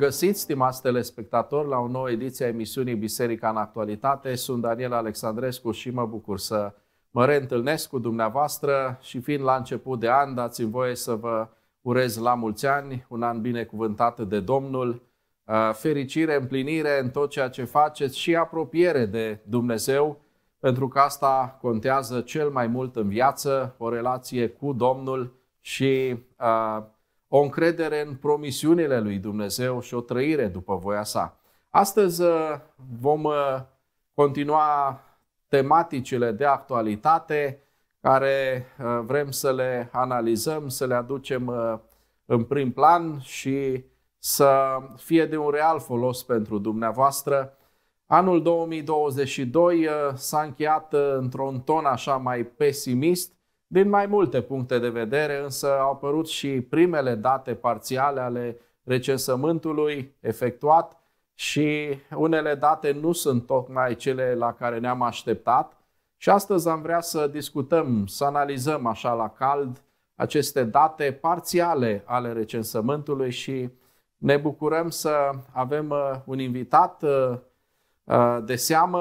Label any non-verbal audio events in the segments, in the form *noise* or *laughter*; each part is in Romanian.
găsit, stimați telespectatori, la o nouă ediție a emisiunii Biserica în Actualitate. Sunt Daniel Alexandrescu și mă bucur să mă reîntâlnesc cu dumneavoastră și fiind la început de an, dați-mi voie să vă urez la mulți ani, un an binecuvântat de Domnul, uh, fericire, împlinire în tot ceea ce faceți și apropiere de Dumnezeu, pentru că asta contează cel mai mult în viață, o relație cu Domnul și uh, o încredere în promisiunile lui Dumnezeu și o trăire după voia sa. Astăzi uh, vom uh, continua tematicile de actualitate care uh, vrem să le analizăm, să le aducem în prim plan și să fie de un real folos pentru dumneavoastră. Anul 2022 s-a încheiat într-un ton așa mai pesimist, din mai multe puncte de vedere, însă au apărut și primele date parțiale ale recensământului efectuat și unele date nu sunt tocmai cele la care ne-am așteptat. Și astăzi am vrea să discutăm, să analizăm așa la cald aceste date parțiale ale recensământului și ne bucurăm să avem uh, un invitat uh, Uh, de seamă.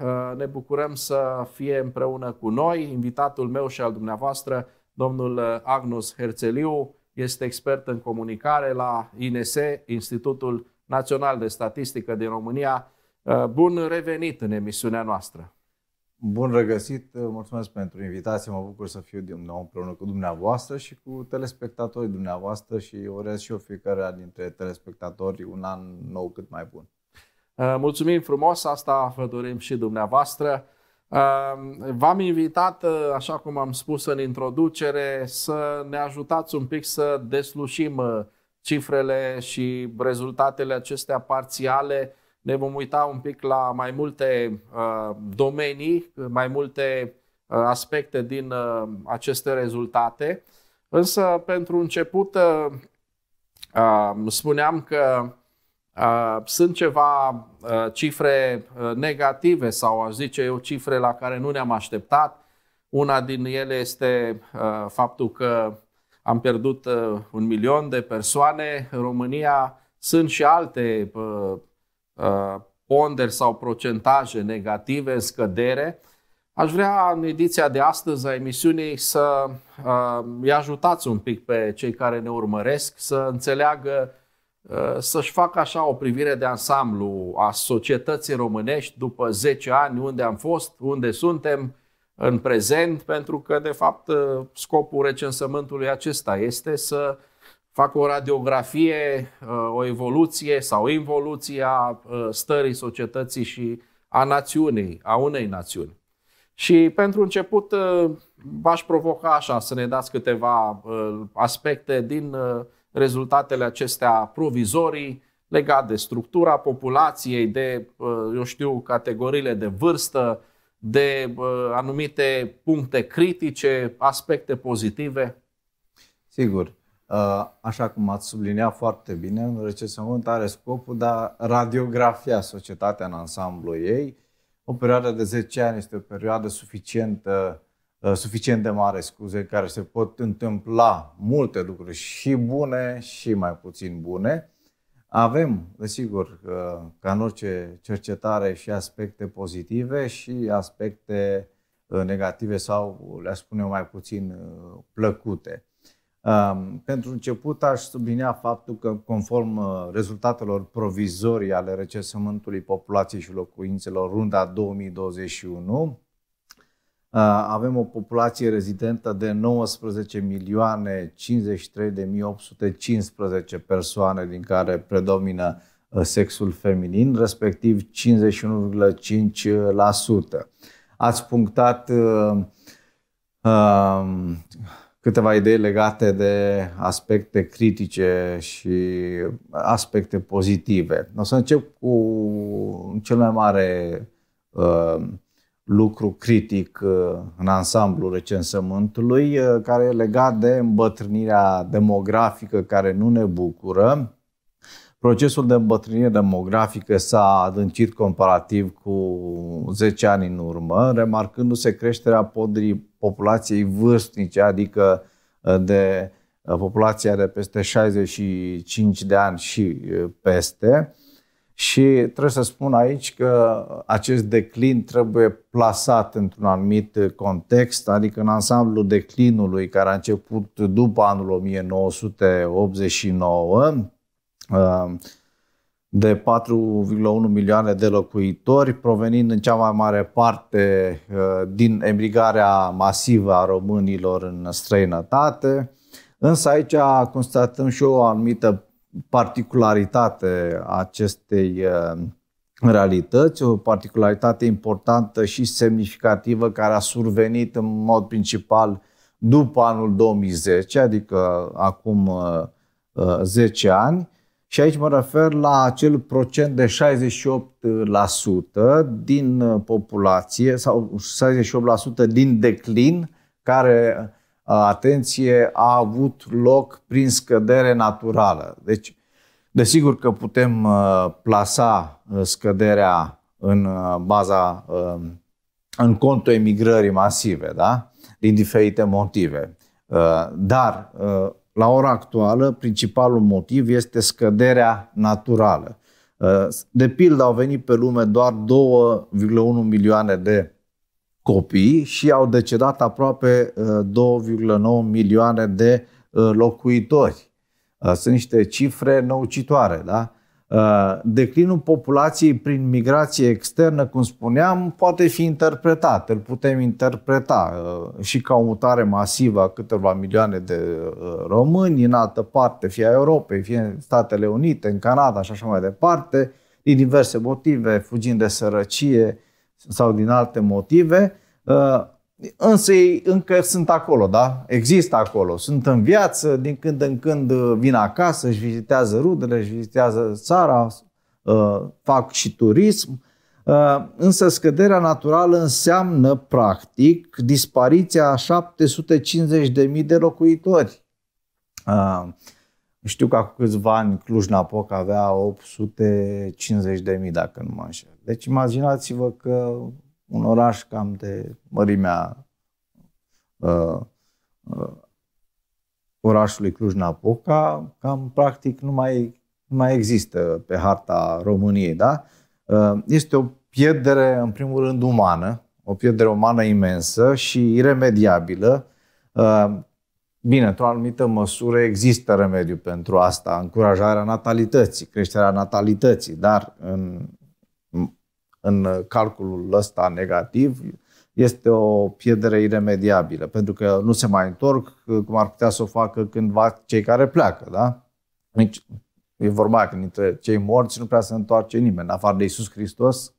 Uh, ne bucurăm să fie împreună cu noi. Invitatul meu și al dumneavoastră, domnul Agnus Herțeliu, este expert în comunicare la INS, Institutul Național de Statistică din România. Uh, bun revenit în emisiunea noastră! Bun regăsit, mulțumesc pentru invitație, mă bucur să fiu din nou împreună cu dumneavoastră și cu telespectatorii dumneavoastră și urez și eu fiecare dintre telespectatori un an nou cât mai bun. Uh, mulțumim frumos, asta vă dorim și dumneavoastră. Uh, v-am invitat, uh, așa cum am spus în introducere, să ne ajutați un pic să deslușim cifrele și rezultatele acestea parțiale. Ne vom uita un pic la mai multe domenii, mai multe aspecte din aceste rezultate. Însă, pentru început, spuneam că Uh, sunt ceva uh, cifre uh, negative sau aș zice eu cifre la care nu ne-am așteptat. Una din ele este faptul că am pierdut un milion de persoane. În România sunt și alte ponderi sau procentaje negative în scădere. Aș vrea în ediția de astăzi a emisiunii să îi ajutați un pic pe cei care ne urmăresc să înțeleagă Uh, să-și facă așa o privire de ansamblu a societății românești după 10 ani, unde am fost, unde suntem în prezent, pentru că, de fapt, uh, scopul recensământului acesta este să facă o radiografie, uh, o evoluție sau involuție a stării societății și a națiunii, a unei națiuni. Și pentru început v-aș provoca așa să ne dați câteva aspecte din rezultatele acestea provizorii legate de structura populației, de, uh, eu știu, categoriile de vârstă, de uh, anumite puncte critice, aspecte pozitive? Sigur. Uh, așa cum ați subliniat foarte bine, în recesământ are scopul de a radiografia societatea în ansamblu ei. O perioadă de 10 ani este o perioadă suficientă Uh, suficient de mare, scuze, care se pot întâmpla multe lucruri și bune și mai puțin bune. Avem, desigur, uh, ca în orice cercetare și aspecte pozitive și aspecte uh, negative sau, le spune mai puțin plăcute. Um, pentru început aș sublinia faptul că conform rezultatelor provizorii ale recensământului populației și locuințelor runda 2021, Uh, avem o populație rezidentă de 19 milioane 53.815 persoane, din care predomină uh, sexul feminin, respectiv 51,5%. Ați punctat uh, um, câteva idei legate de aspecte critice și aspecte pozitive. O să încep cu cel mai mare uh, lucru critic uh, în ansamblul recensământului, uh, care e legat de îmbătrânirea demografică care nu ne bucură. Procesul de îmbătrânire demografică s-a adâncit comparativ cu 10 ani în urmă, remarcându-se creșterea podrii populației vârstnice, adică uh, de populația de peste 65 de ani și peste, și trebuie să spun aici că acest declin trebuie plasat într-un anumit context, adică în ansamblul declinului care a început după anul 1989, uh, de 4,1 milioane de locuitori, provenind în cea mai mare parte uh, din emigrarea masivă a românilor în străinătate. Însă aici constatăm și o anumită particularitate a acestei uh, realități, o particularitate importantă și semnificativă care a survenit în mod principal după anul 2010, adică acum 10 uh, uh, ani, și aici mă refer la acel procent de 68% din populație sau 68% din declin care atenție a avut loc prin scădere naturală. Deci, desigur că putem plasa scăderea în baza, în contul emigrării masive, da? din diferite motive. Dar, la ora actuală, principalul motiv este scăderea naturală. De pildă, au venit pe lume doar 2,1 milioane de copii și au decedat aproape 2,9 uh, milioane de uh, locuitori. Uh, sunt niște cifre năucitoare, da? Declinul populației prin migrație externă, cum spuneam, poate fi interpretat, îl putem interpreta și ca o mutare masivă a câteva milioane de români în altă parte, fie a Europei, fie în Statele Unite, în Canada și așa mai departe, din diverse motive, fugind de sărăcie, sau din alte motive, uh, însă ei încă sunt acolo, da? Există acolo, sunt în viață, din când în când vin acasă, își vizitează rudele, își vizitează țara, uh, fac și turism, uh, însă scăderea naturală înseamnă, practic, dispariția a 750.000 de locuitori. Știu că acum câțiva ani Cluj-Napoca avea 850.000, dacă nu mă înșel. Deci imaginați-vă că un oraș cam de mărimea uh, uh, orașului Cluj-Napoca, cam practic nu mai, nu mai există pe harta României, da? Uh, este o pierdere, în primul rând, umană, o pierdere umană imensă și iremediabilă. Uh, Bine, într-o anumită măsură există remediu pentru asta, încurajarea natalității, creșterea natalității, dar în în calculul ăsta negativ, este o pierdere iremediabilă, pentru că nu se mai întorc, cum ar putea să o facă cândva cei care pleacă, da? Deci, e vorba că dintre cei morți nu prea se întoarce nimeni, în afară de Isus Hristos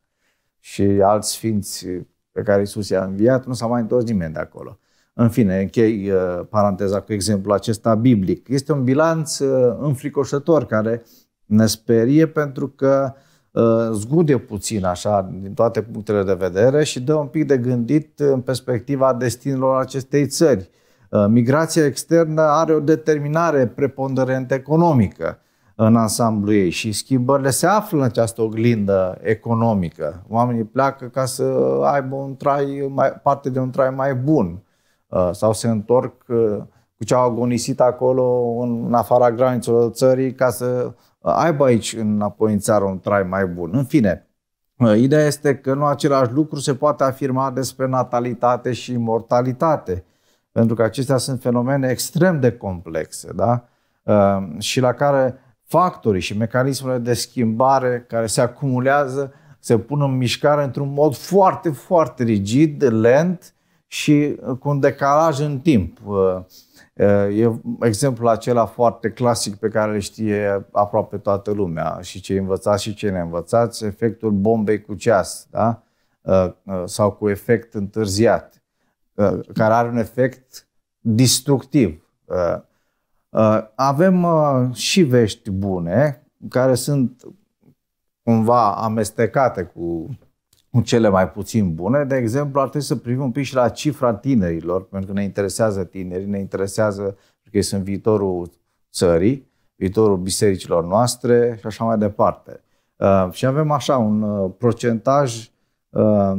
și alți sfinți pe care Isus i-a înviat, nu s-a mai întors nimeni de acolo. În fine, închei uh, paranteza cu exemplul acesta biblic. Este un bilanț uh, înfricoșător care ne sperie pentru că uh, Uh, zgude puțin așa din toate punctele de vedere și dă un pic de gândit în perspectiva destinilor acestei țări. Uh, migrația externă are o determinare preponderent economică în ansamblu ei și schimbările se află în această oglindă economică. Oamenii pleacă ca să aibă un trai mai, parte de un trai mai bun uh, sau se întorc cu ce au agonisit acolo în afara granițelor țării ca să aibă aici înapoi în țară un trai mai bun. În fine, uh, ideea este că nu același lucru se poate afirma despre natalitate și mortalitate, pentru că acestea sunt fenomene extrem de complexe, da? Uh, și la care factorii și mecanismele de schimbare care se acumulează se pun în mișcare într-un mod foarte, foarte rigid, lent și uh, cu un decalaj în timp. Eh, e exemplul acela foarte clasic pe care le știe aproape toată lumea, și cei învățați și cei neînvățați, efectul bombei cu ceas, da? Eh, eh, sau cu efect întârziat, care are un efect destructiv. Avem și vești bune, care sunt cumva amestecate cu cele mai puțin bune. De exemplu, ar trebui să privim un pic și la cifra tinerilor, pentru că ne interesează tinerii, ne interesează pentru că ei sunt viitorul țării, viitorul bisericilor noastre și așa mai departe. Uh, și avem așa un uh, procentaj uh,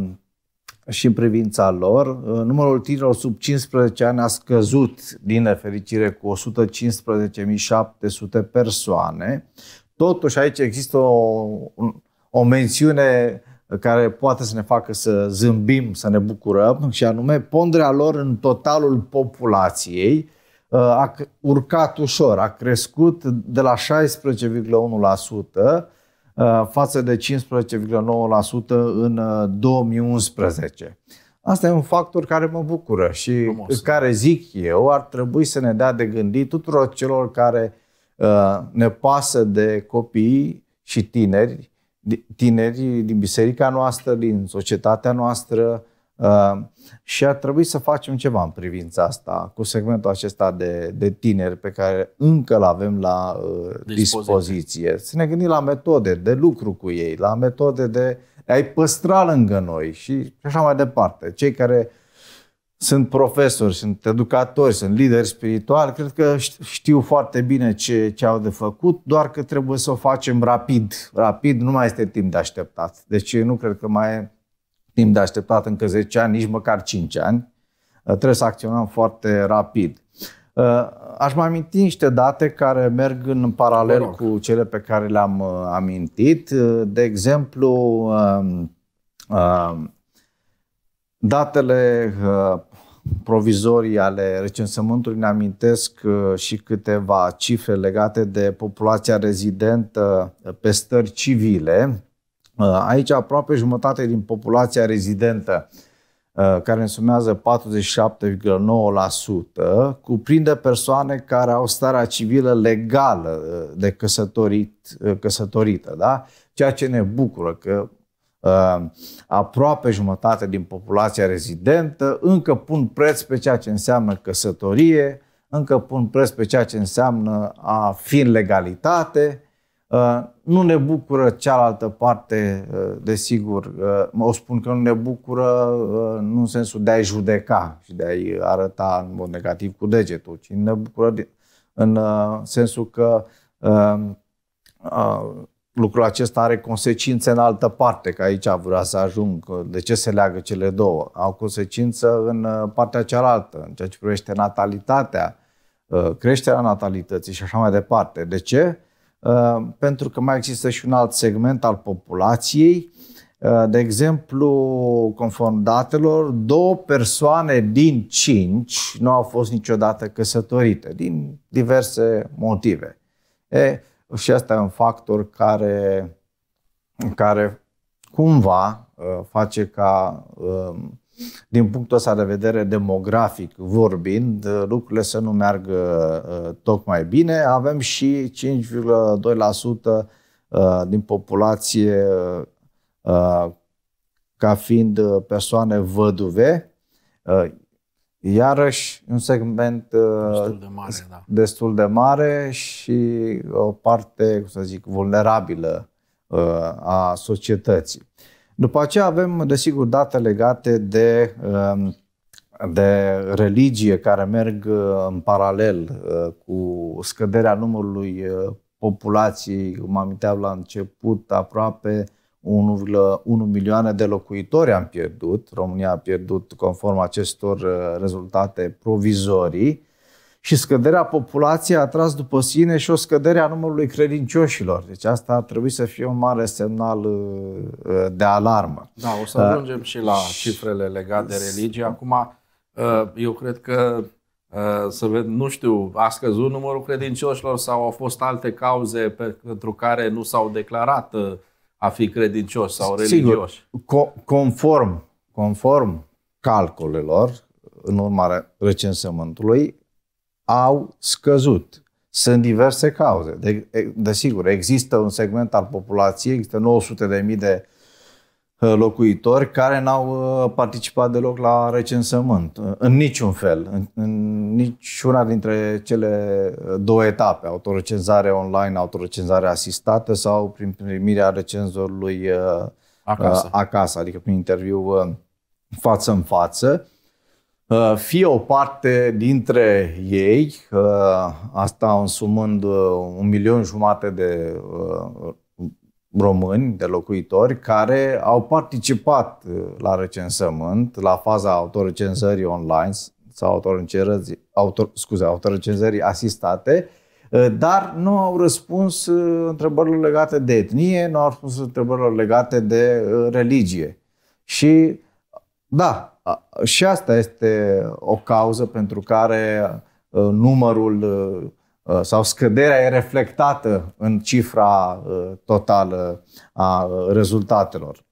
și în privința lor. Uh, numărul tinerilor sub 15 ani a scăzut, din nefericire, cu 115.700 persoane. Totuși, aici există o, o mențiune care poate să ne facă să zâmbim, să ne bucurăm, și anume ponderea lor în totalul populației uh, a urcat ușor, a crescut de la 16,1% uh, față de 15,9% în 2011. Uh, Asta e un factor care mă bucură și Frumos. care, zic eu, ar trebui să ne dea de gândit tuturor celor care ne pasă de copii și tineri tineri din biserica noastră, din societatea noastră uh, și ar trebui să facem ceva în privința asta, cu segmentul acesta de, de tineri pe care încă îl avem la uh, dispoziție. dispoziție. Să ne gândim la metode de lucru cu ei, la metode de ai păstra lângă noi și așa mai departe. Cei care uh, sunt profesori, sunt educatori, sunt lideri spirituali, cred că știu foarte bine ce, ce au de făcut, doar că trebuie să o facem rapid. Rapid nu mai este timp de așteptat. Deci nu cred că mai e timp de așteptat încă 10 ani, nici măcar 5 ani. Uh, trebuie să acționăm foarte rapid. Uh, aș mai aminti niște date care merg în paralel cu cele pe care le-am uh, amintit. De exemplu, um, um, datele provizorii ale recensământului ne amintesc uh, și câteva cifre legate de populația rezidentă uh, pe stări civile. Uh, aici aproape jumătate din populația rezidentă care însumează 47,9%, cuprinde persoane care au starea civilă legală de căsătorit, căsătorită, da? ceea ce ne bucură că Uh, aproape jumătate din populația rezidentă încă pun preț pe ceea ce înseamnă căsătorie, încă pun preț pe ceea ce înseamnă a fi în legalitate. Uh, nu ne bucură cealaltă parte, uh, desigur, o spun că nu ne bucură nu în sensul de a-i judeca și de a-i arăta în mod negativ cu degetul, ci ne bucură în sensul că lucrul acesta are consecințe în altă parte, că aici vrea să ajung, de ce se leagă cele două. Au consecință în uh, partea cealaltă, în ceea ce privește natalitatea, uh, creșterea natalității și așa mai departe. De ce? Uh, pentru că mai există și un alt segment al populației. De exemplu, conform datelor, două persoane din cinci nu au fost niciodată căsătorite, din diverse motive. E, și asta e un factor care, care cumva uh, face ca, uh, din punctul ăsta de vedere demografic vorbind, uh, lucrurile să nu meargă tocmai bine. Avem și 5,2% din populație ca fiind persoane văduve. Iarăși un segment uh, destul de mare, da. destul de mare și o parte, cum să zic, vulnerabilă uh, a societății. După aceea avem, desigur, date legate de, um, de religie care merg uh, în paralel cu scăderea numărului populației, cum aminteam la început, aproape 1,1 milioane de locuitori am pierdut. România a pierdut conform acestor uh, rezultate provizorii și scăderea populației a tras după sine și o scădere a numărului credincioșilor. Deci asta ar trebui să fie un mare semnal uh, uh, de alarmă. Da, o să ajungem și la cifrele legate de religie. Acum, eu cred că să ved, nu știu, a scăzut numărul credincioșilor sau au fost alte cauze pentru care nu s-au declarat a fi credincios sau religios. Sigur, co- conform, conform calculelor, în urma recensământului, au scăzut. Sunt diverse cauze. Desigur, de, sigur, există un segment al populației, există 900.000 de, mii de Uh, locuitori care n-au uh, participat deloc la recensământ, uh, în niciun fel, în, în niciuna dintre cele două etape, autorrecenzare online, autorrecenzare asistată sau prin primirea recenzorului acasă, acasă adică prin interviu față în față. Fie o parte dintre ei, asta însumând un milion jumate de români, de locuitori, care au participat uh, la recensământ, la faza autorecenzării online sau autorecenzării, autor, scuze, autorecenzării asistate, uh, dar nu au răspuns uh, întrebărilor legate de etnie, nu au răspuns întrebărilor legate de religie. Și da, și asta este o cauză pentru care numărul Uh, sau scăderea e reflectată în cifra uh, totală a uh, rezultatelor.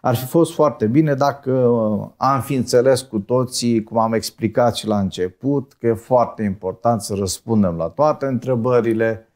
Ar fi fost foarte bine dacă am fi înțeles cu toții, cum am explicat și la început, că e foarte important să răspundem la toate întrebările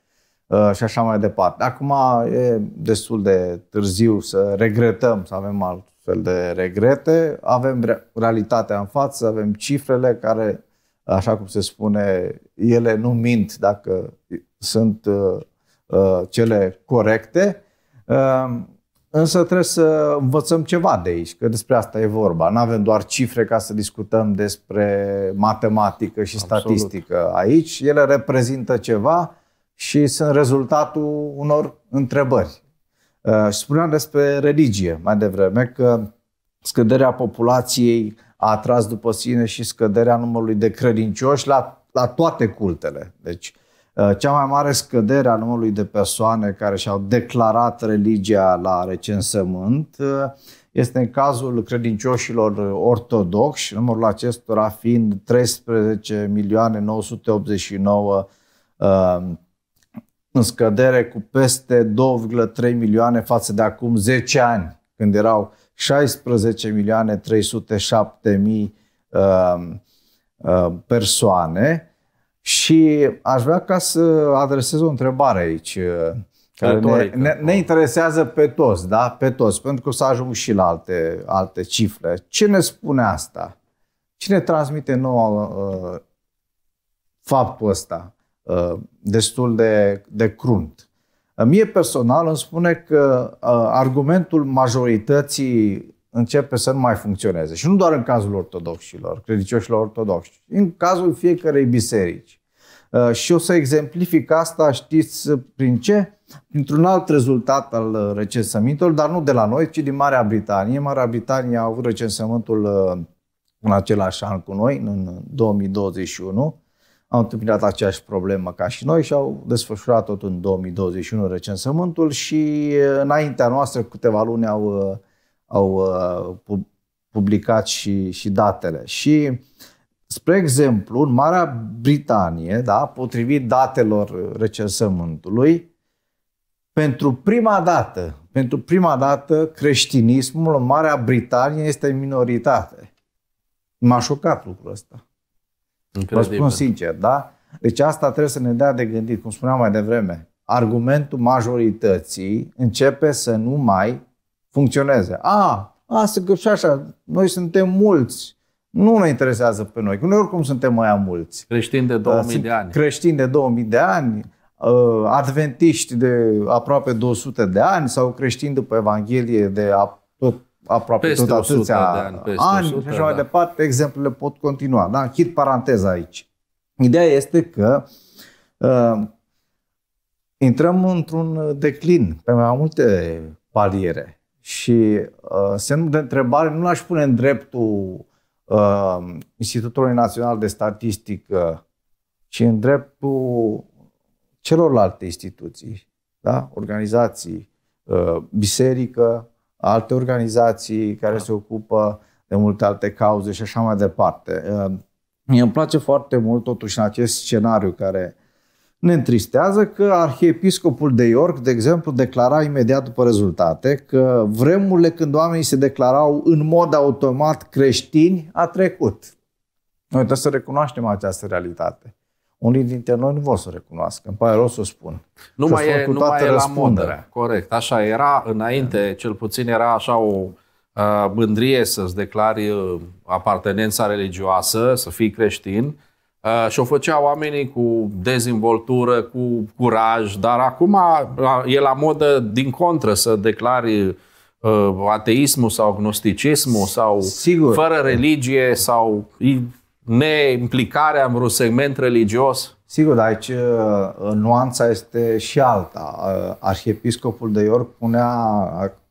și așa mai departe. Acum e destul de târziu să regretăm, să avem alt fel de regrete. Avem realitatea în față, avem cifrele care așa cum se spune, ele nu mint dacă sunt uh, uh, cele corecte, um, însă trebuie să învățăm ceva de aici, că despre asta e vorba. Nu avem doar cifre ca să discutăm despre matematică și Absolut. statistică aici. Ele reprezintă ceva și sunt rezultatul unor întrebări. Uh, și spuneam despre religie mai devreme că scăderea populației a atras după sine și scăderea numărului de credincioși la, la toate cultele. Deci, uh, cea mai mare scădere a numărului de persoane care și-au declarat religia la recensământ uh, este în cazul credincioșilor ortodoxi, numărul acestora fiind 13 milioane 989 uh, în scădere cu peste 2,3 milioane față de acum 10 ani, când erau 16.307.000 milioane mii um, uh, persoane și aș vrea ca să adresez o întrebare aici uh, care ne, ne, ne interesează pe toți, da? Pe toți, pentru că o să ajung și la alte, alte cifre. Ce ne spune asta? Cine transmite nouă uh, faptul ăsta uh, destul de, de crunt? Mie personal îmi spune că argumentul majorității începe să nu mai funcționeze. Și nu doar în cazul ortodoxilor, credincioșilor ortodoxi, în cazul fiecarei biserici. Și o să exemplific asta, știți prin ce? Printr-un alt rezultat al recensământului, dar nu de la noi, ci din Marea Britanie. Marea Britanie a avut recensământul în același an cu noi, în 2021, au întâmpinat aceeași problemă ca și noi și au desfășurat tot în 2021 recensământul și înaintea noastră câteva luni au, au publicat și, și datele. Și, spre exemplu, în Marea Britanie, da, potrivit datelor recensământului, pentru prima dată, pentru prima dată creștinismul în Marea Britanie este minoritate. M-a șocat lucrul ăsta. Incredibil. Vă spun sincer, da? Deci asta trebuie să ne dea de gândit, cum spuneam mai devreme. Argumentul majorității începe să nu mai funcționeze. A, asta că și așa, noi suntem mulți, nu ne interesează pe noi, că noi oricum suntem mai mulți. Creștini de 2000 ă, de ani. Creștini de 2000 de ani, ă, adventiști de aproape 200 de ani sau creștini după Evanghelie de aproape peste tot atâția de ani, peste ani 100, și așa mai da. departe, exemplele pot continua. Da? Închid paranteza aici. Ideea este că uh, intrăm într-un declin pe mai multe paliere și uh, semnul de întrebare nu l-aș pune în dreptul uh, Institutului Național de Statistică, ci în dreptul celorlalte instituții, da? organizații, uh, biserică, alte organizații care da. se ocupă de multe alte cauze și așa mai departe. Mie îmi place foarte mult totuși în acest scenariu care ne întristează că arhiepiscopul de York, de exemplu, declara imediat după rezultate că vremurile când oamenii se declarau în mod automat creștini a trecut. Noi trebuie să recunoaștem această realitate unii dintre noi nu vor să o recunoască. Îmi pare rău să o spun. Nu mai e, cu nu mai e la modă. Corect. Așa era înainte, da. cel puțin era așa o uh, mândrie să-ți declari uh, apartenența religioasă, să fii creștin. Uh, și o făceau oamenii cu dezvoltură, cu curaj, dar acum e la modă din contră să declari ateismul sau agnosticismul sau Sigur. fără religie sau neimplicarea în vreun segment religios? Sigur, dar aici uh, nuanța este și alta. Uh, Arhiepiscopul de York punea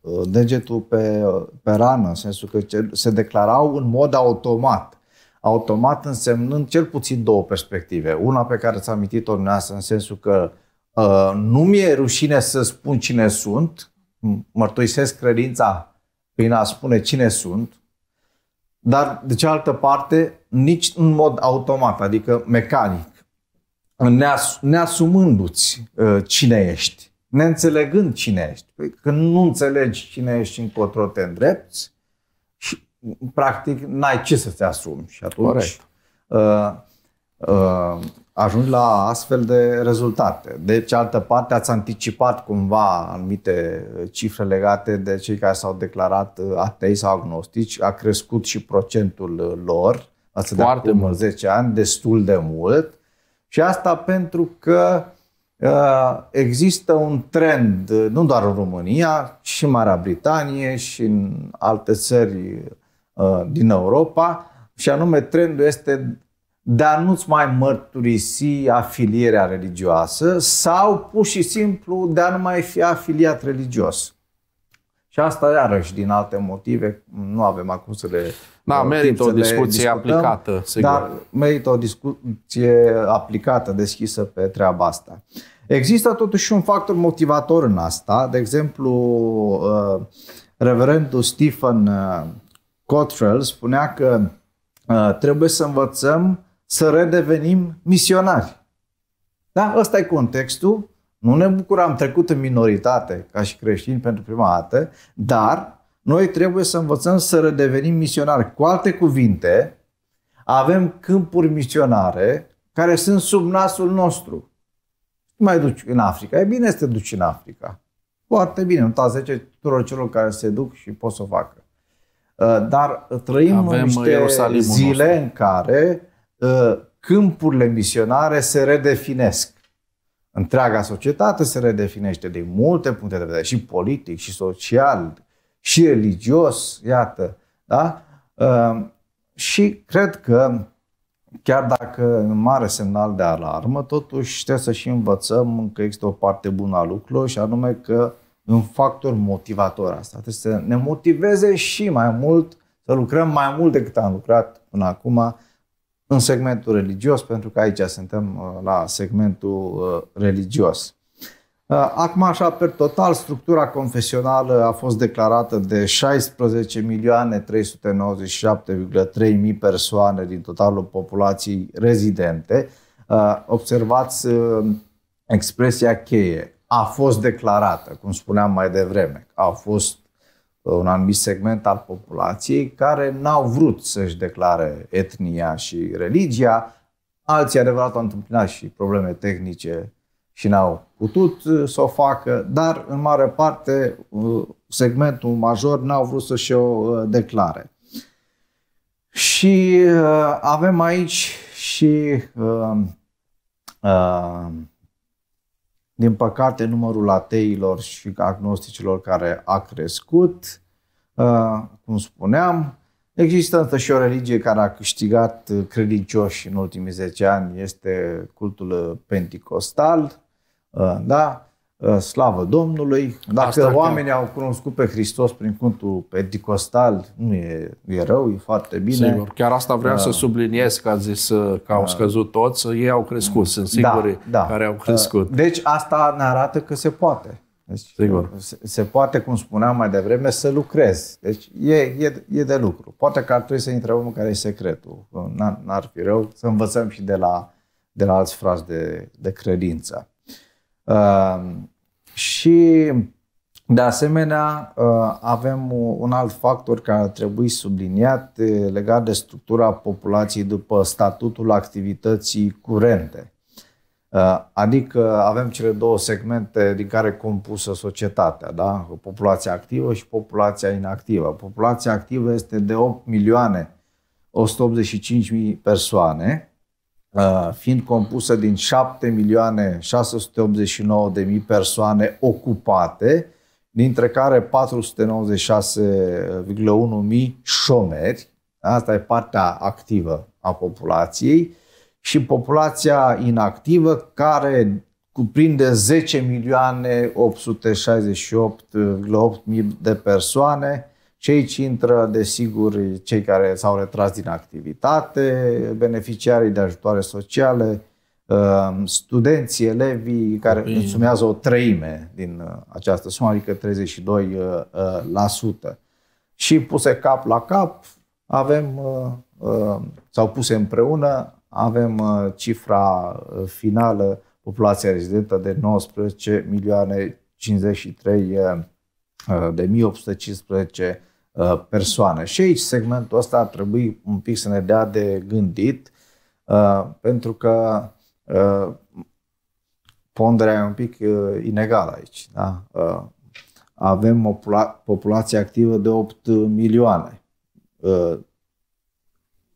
uh, degetul pe, pe rană, în sensul că se declarau în mod automat. Automat însemnând cel puțin două perspective. Una pe care ți a amintit-o dumneavoastră, în sensul că uh, nu mi-e rușine să spun cine sunt, mărturisesc credința prin a spune cine sunt, dar de cealaltă parte nici în mod automat, adică mecanic, neasumându-ți uh, cine ești, neînțelegând cine ești. Păi când nu înțelegi cine ești și încotro te îndrepți, și, practic n-ai ce să te asumi și atunci... Corect. Uh, uh, ajungi la astfel de rezultate. De deci, cealaltă parte, ați anticipat cumva anumite uh, cifre legate de cei care s-au declarat uh, atei sau agnostici. A crescut și procentul uh, lor asta de acum mult. 10 ani, destul de mult. Și asta pentru că există un trend, nu doar în România, și în Marea Britanie și în alte țări din Europa, și anume trendul este dar nu-ți mai mărturisi afilierea religioasă sau pur și simplu de a nu mai fi afiliat religios. Și asta, iarăși, din alte motive, nu avem acum să le. Da, uh, merită o discuție discutăm, aplicată, sigur. Dar merită o discuție aplicată, deschisă pe treaba asta. Există totuși un factor motivator în asta. De exemplu, uh, reverendul Stephen uh, Cottrell spunea că trebuie să învățăm să redevenim misionari. Da? Ăsta e contextul. Nu ne bucuram trecut în minoritate ca și creștini pentru prima dată, dar noi trebuie să învățăm să redevenim misionari. Cu alte cuvinte, avem câmpuri misionare care sunt sub nasul nostru. Nu mai duci în Africa. E bine să te duci în Africa. Foarte bine. Nu zice tuturor celor care se duc și pot să o facă. Uh, dar trăim Avem niște uh, zile nostru. în care Ă, câmpurile misionare se redefinesc. Întreaga societate se redefinește din multe puncte de vedere, și politic, și social, și religios, iată. Da? Ă, și cred că, chiar dacă în mare semnal de alarmă, totuși trebuie să și învățăm că există o parte bună a lucrurilor și anume că un factor motivator asta. Trebuie să ne motiveze și mai mult, să lucrăm mai mult decât am lucrat până acum, în segmentul religios, pentru că aici suntem uh, la segmentul uh, religios. Uh, acum, așa, pe total, structura confesională a fost declarată de 16 milioane 397,3 persoane din totalul populației rezidente. Observați expresia cheie, a fost declarată, cum spuneam mai devreme, a fost un anumit segment al populației care n-au vrut să-și declare etnia și religia, alții adevărat au întâmplat și probleme tehnice și n-au putut uh, să o facă, dar în mare parte uh, segmentul major n-au vrut să-și o uh, declare. Și avem aici și din păcate, numărul ateilor și agnosticilor care a crescut, uh, cum spuneam, există însă și o religie care a câștigat credincioși în ultimii 10 ani, este cultul uh, penticostal, uh, da? Uh, slavă Domnului. Dacă Asta oamenii că... au cunoscut pe Hristos prin cuntul pedicostal, nu e, e rău, e foarte bine. Sigur. Chiar asta vreau uh, să subliniez, că a zis uh, că au uh, scăzut toți, ei au crescut, sunt da, singuri da, da. care au crescut. Deci asta ne arată că se poate. Deci, Sigur. Se, se poate, cum spuneam mai devreme, să lucrezi. Deci e, e, e de lucru. Poate că ar trebui să întrebăm care e secretul. ar n-ar fi rău să învățăm și de la, de la alți frați de, de credință. Ehm, și, de asemenea, eh, avem un alt factor care ar trebui subliniat eh, legat de structura populației după statutul activității curente. Eh, adică avem cele două segmente din care compusă societatea, da? populația activă și populația inactivă. Populația activă este de 8 milioane 185.000 persoane, Uh, fiind compusă din 7.689.000 persoane ocupate, dintre care 496,1 mii șomeri, da? asta e partea activă a populației, și populația inactivă care cuprinde 10 milioane mii de persoane, cei ce intră, desigur, cei care s-au retras din activitate, beneficiarii de ajutoare sociale, uh, studenții, elevii care însumează o treime din uh, această sumă, adică 32%. Uh, și puse cap la cap, avem, sau puse împreună, avem cifra finală, populația rezidentă de 19 milioane 53 de 1815 Uh, persoană. Și aici segmentul ăsta ar trebui un pic să ne dea de gândit, uh, pentru că uh, ponderea e un pic inegală aici. Da? Avem o populație activă de 8 milioane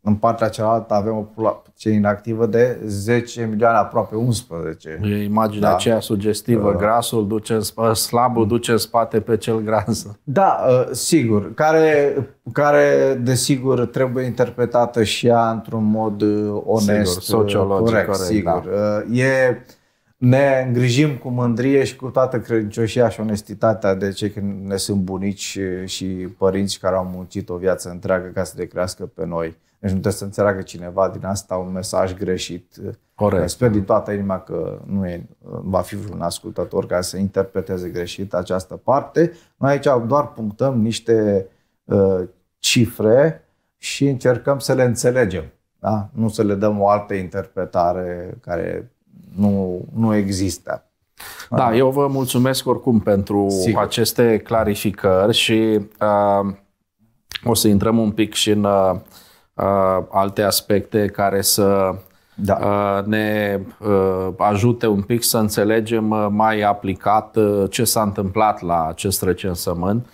în partea cealaltă avem o populație inactivă de 10 milioane, aproape 11. E imaginea da. aceea sugestivă. Uh, grasul duce în spate, slabul duce în spate pe cel gras. Da, uh, sigur. Care, care, desigur, trebuie interpretată și ea într-un mod uh, onest, sigur, uh, sociologic, corect, corect, sigur. Da. Uh, e ne îngrijim cu mândrie și cu toată credincioșia și onestitatea de cei care ne sunt bunici și părinți care au muncit o viață întreagă ca să le crească pe noi. Deci nu trebuie să înțeleagă cineva din asta un mesaj greșit. Corect. Sper din toată inima că nu e, va fi vreun ascultător care să interpreteze greșit această parte. Noi aici doar punctăm niște uh, cifre și încercăm să le înțelegem. Da? Nu să le dăm o altă interpretare care nu, nu există. Da, eu vă mulțumesc oricum pentru Sigur. aceste clarificări și uh, o să intrăm un pic și în uh, uh alte aspecte care să da. uh, ne uh, ajute un pic să înțelegem uh, mai aplicat uh, ce s-a întâmplat la acest recensământ.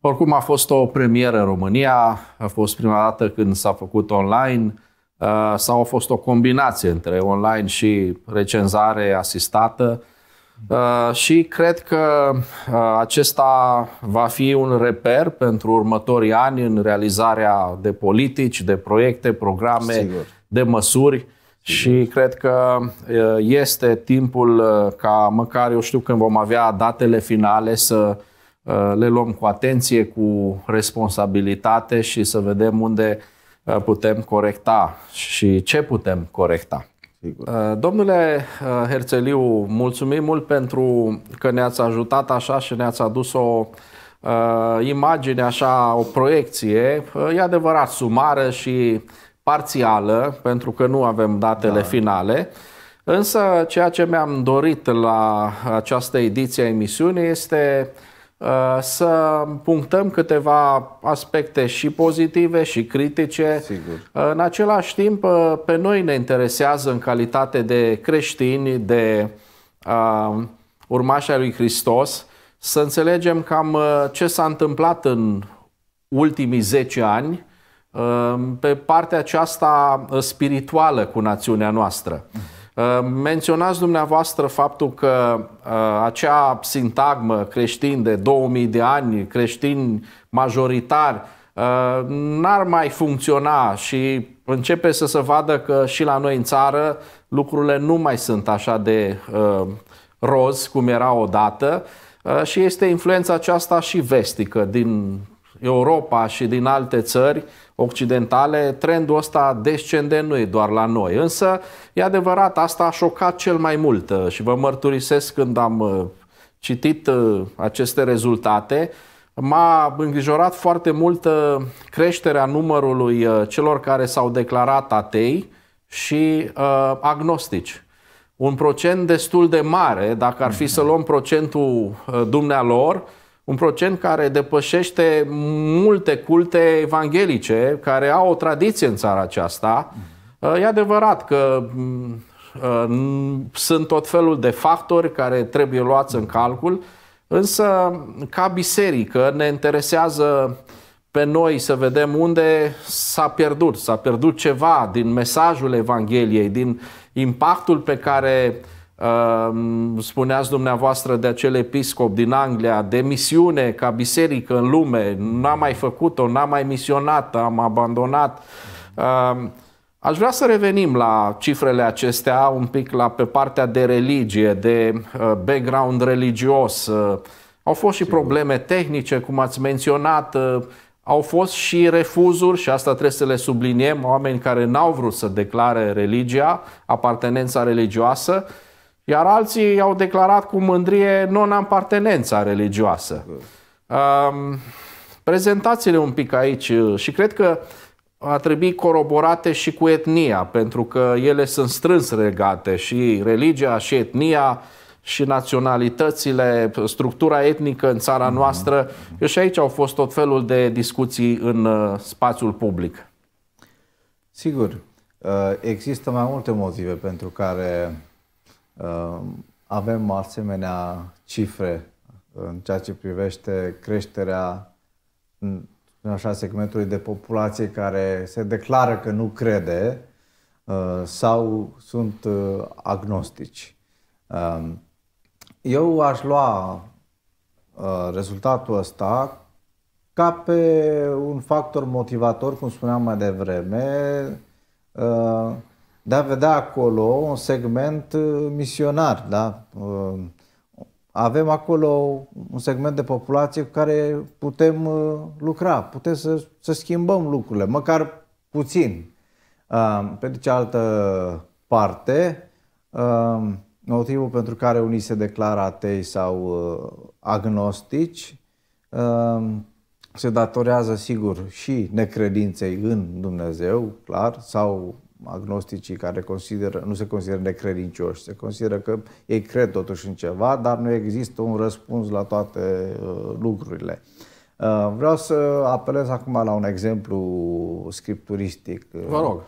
Oricum a fost o premieră în România, a fost prima dată când s-a făcut online, uh, Uh, sau a fost o combinație între online și recenzare asistată. Uh, și cred că uh, acesta va fi un reper pentru următorii ani în realizarea de politici, de proiecte, programe, Sigur. de măsuri. Și cred că este timpul ca măcar, eu știu, când vom avea datele finale să le luăm cu atenție, cu responsabilitate și să vedem unde uh, Uh, putem corecta și ce putem corecta. Sigur. Uh, domnule uh, Herțeliu, mulțumim mult pentru că ne-ați ajutat așa și ne-ați adus o imagine, așa, o proiecție, e adevărat, sumară și parțială, pentru că nu avem datele da. finale. Însă, ceea ce mi-am dorit la această ediție a emisiunii este uh, Uh, să punctăm câteva aspecte și pozitive și critice. Sigur. Uh, în același timp, uh, pe noi ne interesează în calitate de creștini, de uh, urmașii lui Hristos, să înțelegem cam ce s-a întâmplat în ultimii 10 ani pe partea aceasta spirituală cu națiunea noastră. Uh-huh. Uh, menționați dumneavoastră faptul că uh, acea sintagmă creștin de 2000 de ani, creștini majoritari, uh, n-ar mai funcționa și începe să se vadă că și la noi în țară lucrurile nu mai sunt așa de roz cum era odată și este influența aceasta și vestică din Europa și din alte țări occidentale, trendul ăsta descendent nu e doar la noi. Însă, e adevărat, asta a șocat cel mai mult uh, și vă mărturisesc când am uh, citit uh, aceste rezultate, m-a îngrijorat foarte mult creșterea numărului celor care s-au declarat atei și agnostici un procent destul de mare, dacă ar fi să luăm procentul dumnealor, un procent care depășește multe culte evanghelice care au o tradiție în țara aceasta. Uh, e adevărat că mm, uh, sunt tot felul de factori care trebuie luați în calcul, însă ca biserică ne interesează pe noi să vedem unde s-a pierdut, s-a pierdut ceva din mesajul Evangheliei, din impactul pe care uh, Spuneați dumneavoastră de acel episcop din Anglia, de misiune ca biserică în lume, n-am mai făcut-o, n-am mai misionat, am abandonat. Aș vrea să revenim la cifrele acestea, un pic la pe partea de religie, de uh, background religios. Uh, au fost și probleme tehnice, cum ați menționat, uh, au fost și refuzuri, și asta trebuie să le subliniem, oameni care n-au vrut să declare religia, apartenența religioasă, iar alții au declarat cu mândrie non apartenența religioasă. Um, prezentați-le un pic aici uh, și cred că a trebui coroborate și cu etnia, pentru că ele sunt strâns legate și religia și etnia și naționalitățile, structura etnică în țara mhm. noastră. Eu și aici au fost tot felul de discuții în uh, spațiul public. Sigur, uh, există mai multe motive pentru care Um, avem asemenea cifre în ceea ce privește creșterea în așa segmentului de populație care se declară că nu crede uh, sau sunt uh, agnostici. Um, eu aș lua uh, rezultatul ăsta ca pe un factor motivator, cum spuneam mai devreme, de a vedea acolo un segment uh, misionar. Da? Uh, avem acolo un segment de populație cu care putem uh, lucra, putem să, să schimbăm lucrurile, măcar puțin. Pe de cealaltă parte, motivul pentru care unii se declară atei sau agnostici se datorează, sigur, și necredinței în Dumnezeu, clar, sau agnosticii care consideră, nu se consideră necredincioși, se consideră că ei cred totuși în ceva, dar nu există un răspuns la toate uh, lucrurile. Uh, vreau să apelez acum la un exemplu scripturistic. Uh, Vă rog.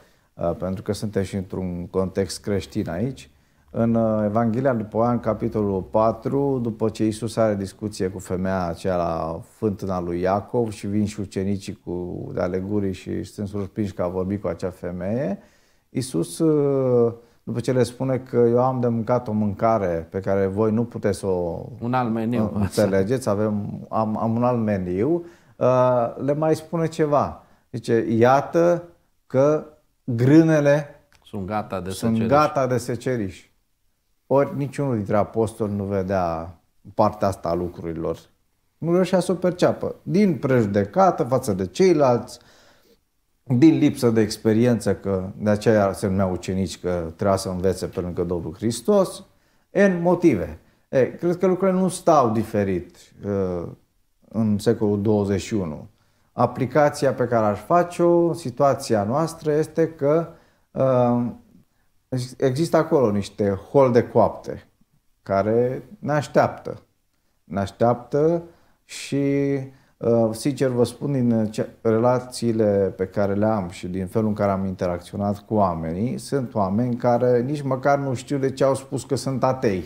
Pentru că suntem și într-un context creștin aici. În Evanghelia după Ioan, capitolul 4, după ce Isus are discuție cu femeia aceea la fântâna lui Iacov și vin și ucenicii cu de ale și sunt surprinși că a vorbit cu acea femeie, Isus, ă, după ce le spune că eu am de mâncat o mâncare pe care voi nu puteți să o un alt meniu. înțelegeți, avem, am, am un alt meniu, ă, le mai spune ceva. Zice, iată că grânele sunt gata de sunt seceriș. Gata de seceriș. Ori niciunul dintre apostoli nu vedea partea asta a lucrurilor. Nu reușea să o perceapă. Din prejudecată față de ceilalți, uh, din lipsă de experiență, că de aceea se numeau ucenici, că trebuia să învețe pe lângă Domnul Hristos, în motive. E, cred că lucrurile nu stau diferit e, în secolul 21. Aplicația pe care aș face-o, situația noastră, este că e, există acolo niște hol de coapte care ne așteaptă. Ne așteaptă și Uh, sincer vă spun, din uh, relațiile pe care le am și din felul în care am interacționat cu oamenii, sunt oameni care nici măcar nu știu de ce au spus că sunt atei.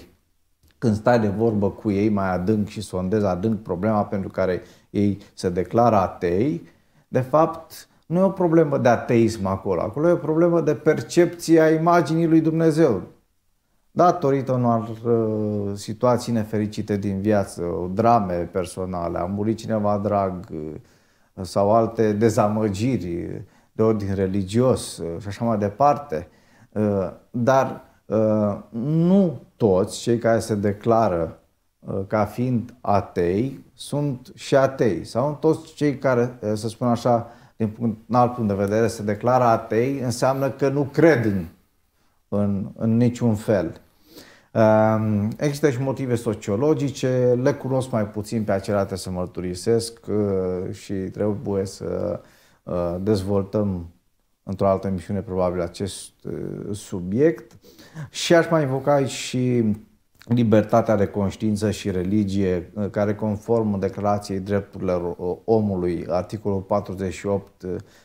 Când stai de vorbă cu ei mai adânc și sondezi adânc problema pentru care ei se declară atei, de fapt nu e o problemă de ateism acolo, acolo e o problemă de percepție a imaginii lui Dumnezeu datorită unor uh, situații nefericite din viață, drame personale, a murit cineva drag uh, sau alte dezamăgiri de ordin religios uh, și așa mai departe. Dar nu toți cei care se declară ca fiind atei sunt și atei sau toți cei care, să spun așa, din punct, în alt punct de vedere, se declară atei, înseamnă că nu cred în, în, în niciun fel. Ehm, există și motive sociologice, le cunosc mai puțin pe acelea, să mărturisesc uh, și trebuie să uh, dezvoltăm într-o altă emisiune probabil acest uh, subiect și aș mai invoca și libertatea de conștiință și religie, care conform declarației drepturilor omului, articolul 48,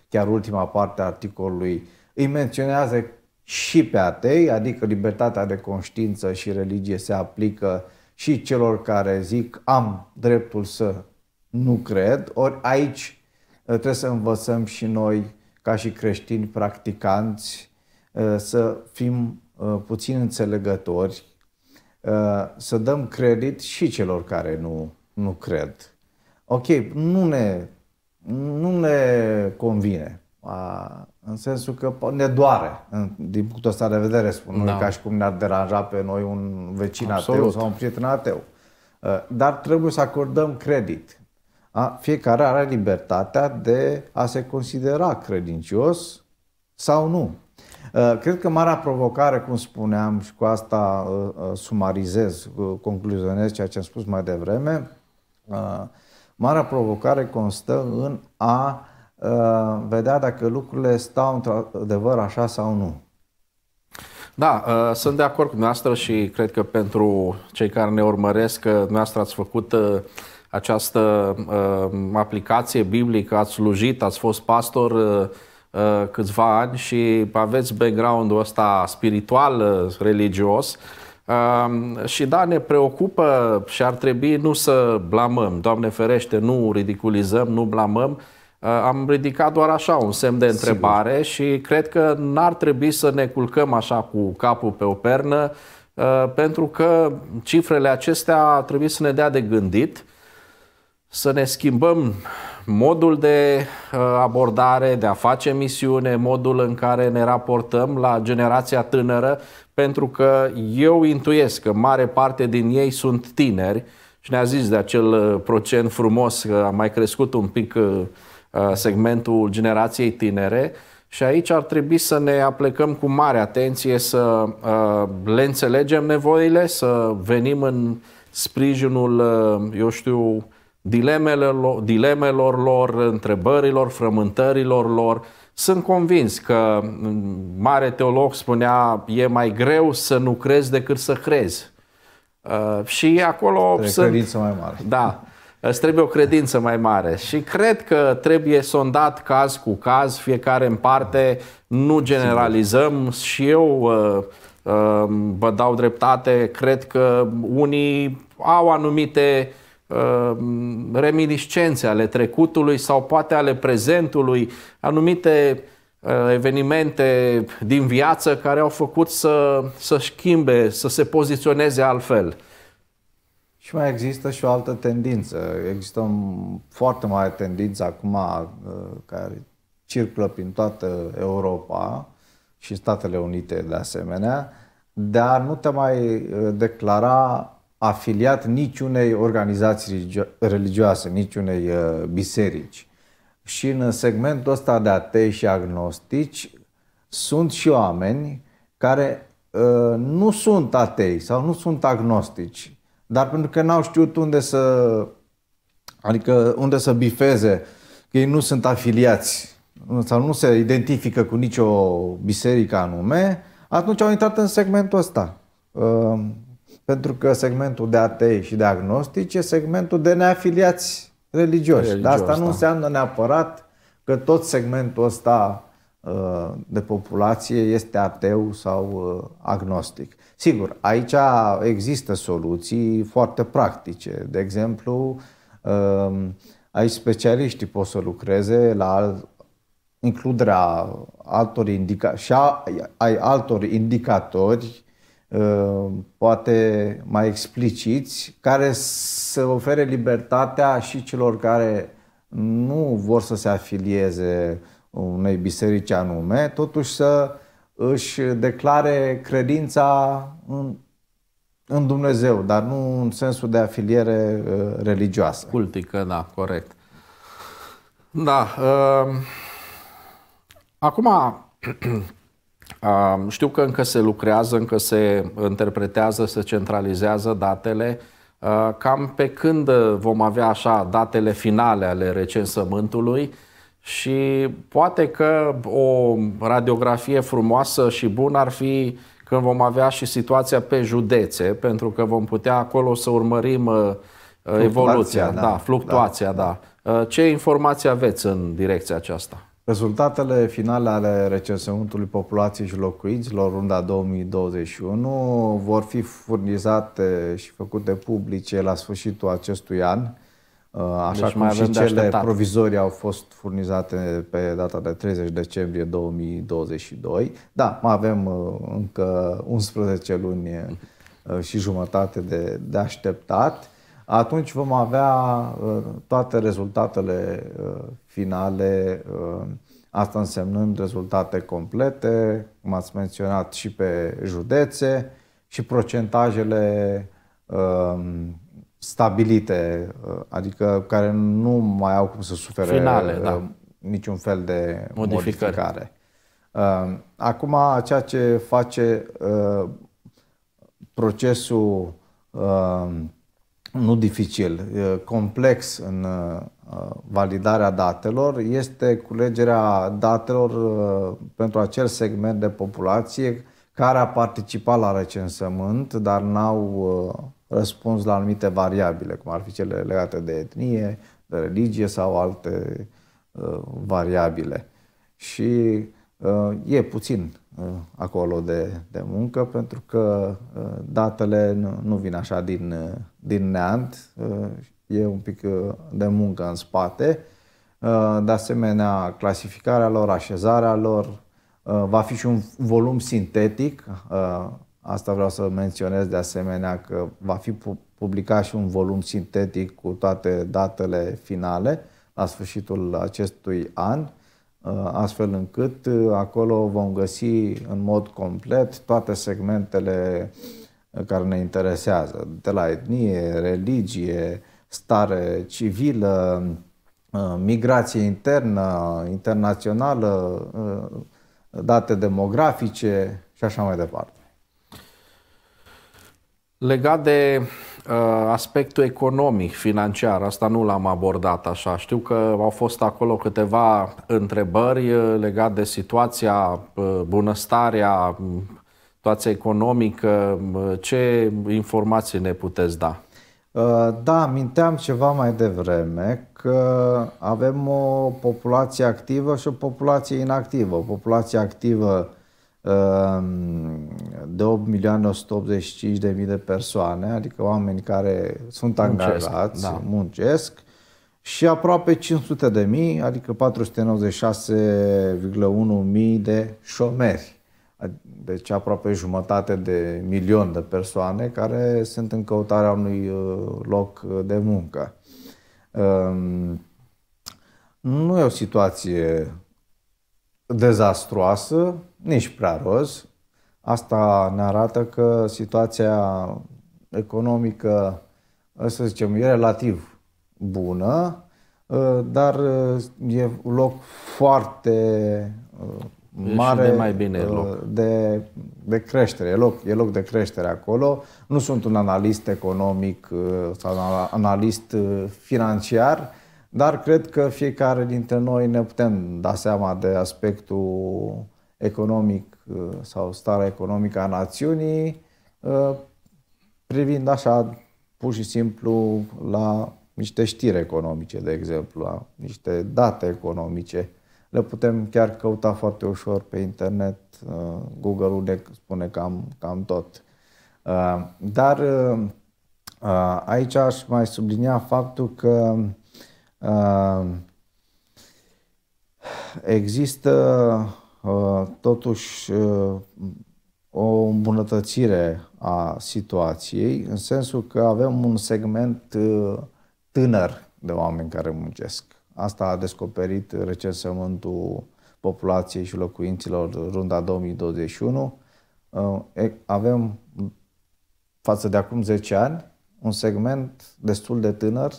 chiar ultima parte a articolului, îi menționează și pe atei, adică libertatea de conștiință și religie se aplică și celor care zic am dreptul să nu cred, ori aici uh, trebuie să învățăm și noi ca și creștini practicanți uh, să fim uh, puțin înțelegători, să dăm credit și celor care nu, nu cred. Ok, nu ne, nu ne convine, în sensul că ne doare, din punctul ăsta de vedere, spun da. ca și cum ne-ar deranja pe noi un vecin Absolut. ateu sau un prieten ateu. Dar trebuie să acordăm credit. Fiecare are libertatea de a se considera credincios sau nu. Cred că marea provocare, cum spuneam, și cu asta sumarizez, concluzionez ceea ce am spus mai devreme, marea provocare constă în a Uh, vedea dacă lucrurile stau într-adevăr așa sau nu. Da, uh, sunt de acord cu dumneavoastră și cred că pentru cei care ne urmăresc, că uh, dumneavoastră ați făcut această aplicație biblică, ați slujit, ați fost pastor câțiva ani și aveți background-ul ăsta spiritual, religios. și da, ne preocupă și ar trebui nu să blamăm, Doamne ferește, nu ridiculizăm, nu blamăm, Uh, am ridicat doar așa un semn de întrebare Sigur. și cred că n-ar trebui să ne culcăm așa cu capul pe o pernă, uh, pentru că cifrele acestea trebuie să ne dea de gândit, să ne schimbăm modul de uh, abordare, de a face misiune, modul în care ne raportăm la generația tânără, pentru că eu intuiesc că mare parte din ei sunt tineri și ne-a zis de acel procent frumos că a mai crescut un pic Uh, segmentul generației tinere și aici ar trebui să ne aplecăm cu mare atenție să uh, le înțelegem nevoile, să venim în sprijinul, uh, eu știu, dilemelor, dilemelor lor, întrebărilor, frământărilor lor. Sunt convins că mm, mare teolog spunea e mai greu să nu crezi decât să crezi. Uh, și acolo sunt, mai mare. Da, Îți trebuie o credință mai mare și cred că trebuie sondat caz cu caz, fiecare în parte, nu generalizăm și eu uh, uh, vă dau dreptate, cred că unii au anumite uh, reminiscențe ale trecutului sau poate ale prezentului, anumite evenimente din viață care au făcut să, să schimbe, să se poziționeze altfel. Și mai există și o altă tendință. Există o foarte mare tendință acum uh, care circulă prin toată Europa și Statele Unite de asemenea, de a nu te mai uh, declara afiliat niciunei organizații religioase, niciunei uh, biserici. Și în segmentul ăsta de atei și agnostici sunt și oameni care nu sunt atei sau nu sunt agnostici, dar pentru că n-au știut unde să, adică unde să bifeze, că ei nu sunt afiliați sau nu se identifică cu nicio biserică anume, atunci au intrat în segmentul ăsta. Ehm, pentru că segmentul de atei și de agnostici e segmentul de neafiliați religioși. Religios, Dar asta nu da. înseamnă neapărat că tot segmentul ăsta de populație este ateu sau uh, agnostic. Sigur, aici există soluții foarte practice. De exemplu, um, aici specialiștii pot să lucreze la includerea altor indica- și a, ai altor indicatori uh, poate mai expliciți, care să ofere libertatea și celor care nu vor să se afilieze unei biserici anume, totuși să își declare credința în, în Dumnezeu, dar nu în sensul de afiliere uh, religioasă. Cultică, da, corect. Da. Uh, acum, *clears throat* uh, știu că încă se lucrează, încă se interpretează, se centralizează datele. Uh, cam pe când uh, vom avea așa datele finale ale recensământului? Uh, și poate că o radiografie frumoasă și bună ar fi când vom avea și situația pe județe, pentru că vom putea acolo să urmărim uh, fluctuația, evoluția, da, da fluctuația, da. da. Uh, ce informații aveți în direcția aceasta? Rezultatele finale ale recensământului populației și locuinților, runda 2021, vor fi furnizate și făcute publice la sfârșitul acestui an Uh, așa deci cum și de cele așteptat. provizorii au fost furnizate pe data de 30 decembrie 2022. Da, mai avem uh, încă 11 luni uh, și jumătate de, de așteptat. Atunci vom avea toate rezultatele finale, asta însemnând rezultate complete, cum ați menționat, și pe județe, și procentajele stabilite, uh, adică care nu mai au cum să sufere Finale, uh, da. niciun fel de modificare. Uh, acum, ceea ce face procesul nu dificil, complex în validarea datelor este culegerea datelor pentru acel segment de populație care a participat la recensământ, dar n-au răspuns la anumite variabile, cum ar fi cele legate de etnie, de religie sau alte uh, variabile. Și uh, e puțin uh, acolo de, de muncă, pentru că datele nu, nu vin așa din, din neant, e un pic de muncă în spate. de asemenea, clasificarea lor, așezarea lor, va fi și un volum sintetic, Asta vreau să menționez de asemenea că va fi publicat și un volum sintetic cu toate datele finale la sfârșitul acestui an, ă, astfel încât ă, acolo vom găsi în mod complet toate segmentele ă, care ne interesează, de la etnie, religie, stare civilă, migrație internă, internațională, date demografice și așa mai departe. Legat de uh, aspectul economic, financiar, asta nu l-am abordat așa. Știu că au fost acolo câteva întrebări uh, legate de situația, uh, bunăstarea, situația economică. Uh, ce informații ne puteți da? Da, minteam ceva mai devreme că avem o populație activă și o populație inactivă. Populație activă Ehm, de 8.985.000 de persoane, adică oameni care sunt angajați, muncesc, da. muncesc și aproape 500 de mii, adică 496,1 mii de șomeri. Deci aproape jumătate de milion de persoane care sunt în căutarea unui uh, loc de muncă. Ehm, nu e o situație dezastruoasă, nici prea roz. Asta ne arată că situația economică, să zicem, e relativ bună, ă, dar ă, e loc foarte ă, mare de, mai bine loc. De, de creștere. E loc, e loc de creștere acolo. Nu sunt un analist economic sau un analist financiar, dar cred că fiecare dintre noi ne putem da seama de aspectul economic uh, sau starea economică a națiunii, uh, privind așa pur și simplu la niște știri economice, de exemplu, la niște date economice. Le putem chiar căuta foarte ușor pe internet. Uh, Google-ul ne spune cam, cam tot. Dar aici aș mai sublinia faptul că există Uh, totuși uh, o îmbunătățire a situației, în sensul că avem un segment uh, tânăr de oameni care muncesc. Asta a descoperit recensământul populației și locuinților runda 2021. Avem față de acum 10 ani un segment destul de tânăr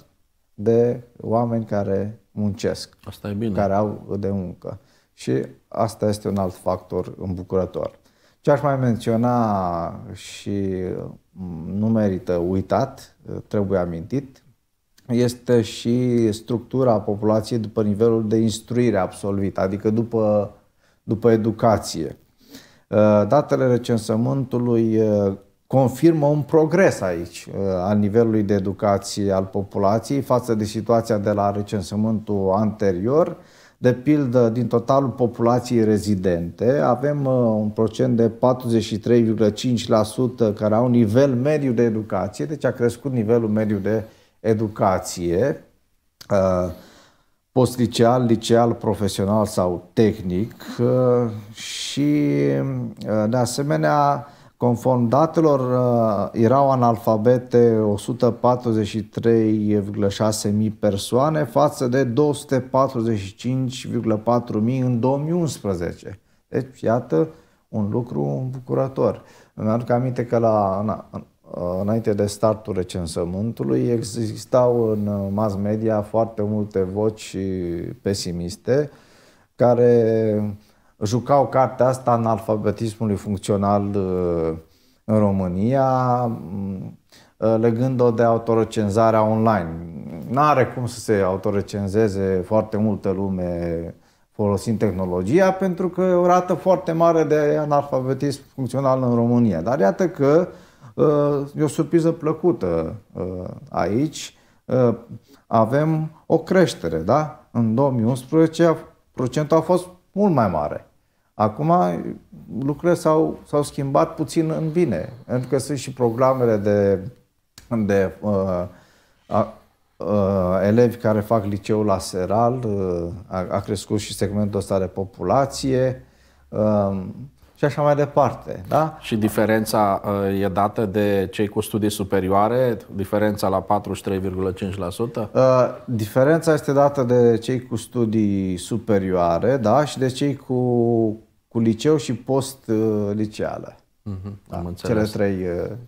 de oameni care muncesc, Asta e bine. care au de muncă și asta este un alt factor îmbucurător. Ce aș mai menționa și mm, nu merită uitat, trebuie amintit, este și structura populației după nivelul de instruire absolvit, adică după, după educație. Uh, datele recensământului uh, confirmă un progres aici uh, al nivelului de educație al populației față de situația de la recensământul anterior, de pildă, din totalul populației rezidente, avem uh, un procent de 43,5% care au nivel mediu de educație, deci a crescut nivelul mediu de educație, uh, post-liceal, liceal, profesional sau tehnic uh, și, de asemenea, Conform datelor, uh, erau analfabete 143,6 persoane față de 245,4 mii în 2011. Deci, iată un lucru îmbucurător. Îmi aduc aminte că la, în, uh, înainte de startul recensământului existau în uh, mass media foarte multe voci pesimiste care jucau cartea asta în alfabetismului funcțional uh, în România, mm, uh, legând-o de autorecenzarea online. Nu are cum să se autorecenzeze foarte multă lume folosind tehnologia, pentru că e o rată foarte mare de analfabetism funcțional în România. Dar iată că uh, e o surpriză plăcută aici. Avem o creștere, da? În 2011 procentul a fost mult mai mare. Acum lucrurile s-au, s-au schimbat puțin în bine, pentru că sunt și programele de, de uh, uh, elevi care fac liceul seral, uh, a, a crescut și segmentul ăsta de populație. Uh, și așa mai departe. Da? Și diferența uh, e dată de cei cu studii superioare, diferența la 43,5%? Uh, diferența este dată de cei cu studii superioare da? și de cei cu, cu liceu și post-liceală. Uh, uh-huh, mhm, da? Cele, trei,